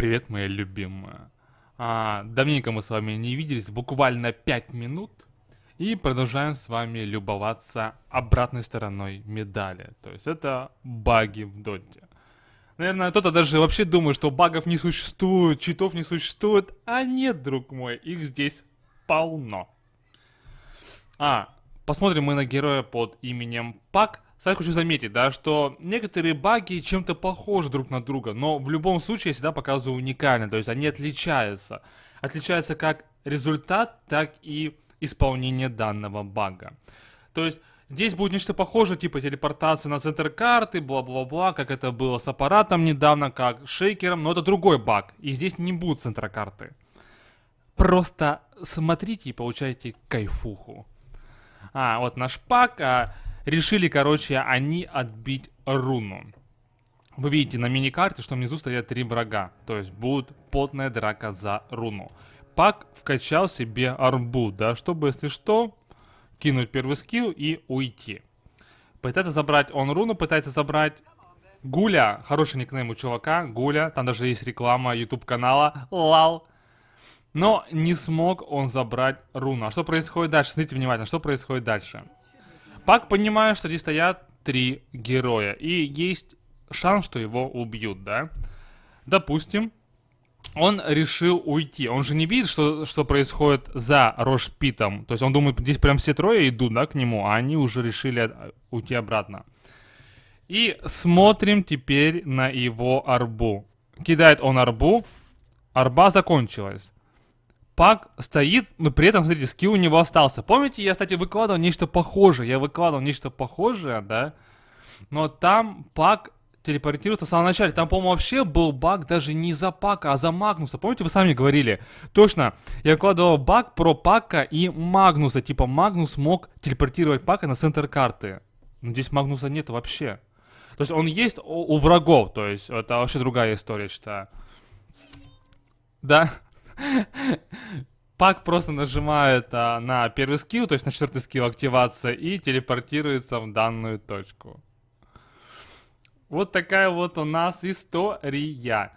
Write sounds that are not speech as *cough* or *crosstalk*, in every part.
Привет, моя любимая. А, давненько мы с вами не виделись, буквально 5 минут. И продолжаем с вами любоваться обратной стороной медали. То есть это баги в доте. Наверное, кто-то даже вообще думает, что багов не существует, читов не существует. А нет, друг мой, их здесь полно. А, посмотрим мы на героя под именем Пак. Сразу хочу заметить, да, что некоторые баги чем-то похожи друг на друга, но в любом случае я всегда показываю уникально, то есть они отличаются. Отличаются как результат, так и исполнение данного бага. То есть здесь будет нечто похожее, типа телепортация на центр карты, бла-бла-бла, как это было с аппаратом недавно, как с шейкером, но это другой баг, и здесь не будет центра карты. Просто смотрите и получайте кайфуху. А, вот наш пак, а решили, короче, они отбить руну. Вы видите на мини-карте, что внизу стоят три врага, то есть будет потная драка за руну. Пак вкачал себе арбу, да, чтобы, если что, кинуть первый скилл и уйти. Пытается забрать он руну, пытается забрать Гуля, хороший никнейм у чувака, Гуля, там даже есть реклама YouTube канала, лал. Но не смог он забрать руну. А что происходит дальше? Смотрите внимательно, что происходит дальше. Пак понимает, что здесь стоят три героя, и есть шанс, что его убьют, да? Допустим, он решил уйти. Он же не видит, что, что происходит за Рошпитом. То есть он думает, здесь прям все трое идут, да, к нему, а они уже решили уйти обратно. И смотрим теперь на его арбу. Кидает он арбу. Арба закончилась. Пак стоит, но при этом, смотрите, скилл у него остался. Помните, я, кстати, выкладывал нечто похожее. Я выкладывал нечто похожее, да? Но там Пак телепортироваться в самом начале. Там, по-моему, вообще был баг даже не за Пака, а за Магнуса. Помните, вы сами говорили? Точно, я выкладывал баг про Пака и Магнуса. Типа, Магнус мог телепортировать Пака на центр карты. Но здесь Магнуса нет вообще. То есть он есть у, у врагов, то есть это вообще другая история, считаю. Да? *laughs* Пак просто нажимает а, на первый скилл, то есть на четвертый скилл активация, и телепортируется в данную точку. Вот такая вот у нас история.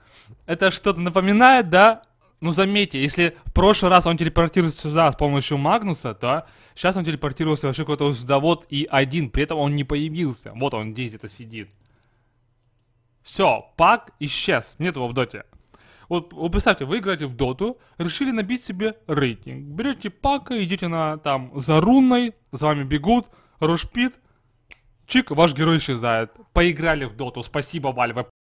Это что-то напоминает, да? Ну, заметьте, если в прошлый раз он телепортировался сюда с помощью Магнуса, то сейчас он телепортировался вообще куда-то сюда вот и один, при этом он не появился. Вот он здесь где-то сидит. Все, Пак исчез, нет его в доте. Вот, вот представьте, вы играете в доту, решили набить себе рейтинг. Берете пака, идите на там за рунной, за вами бегут, рушпит, чик, ваш герой исчезает. Поиграли в доту, спасибо, Valve,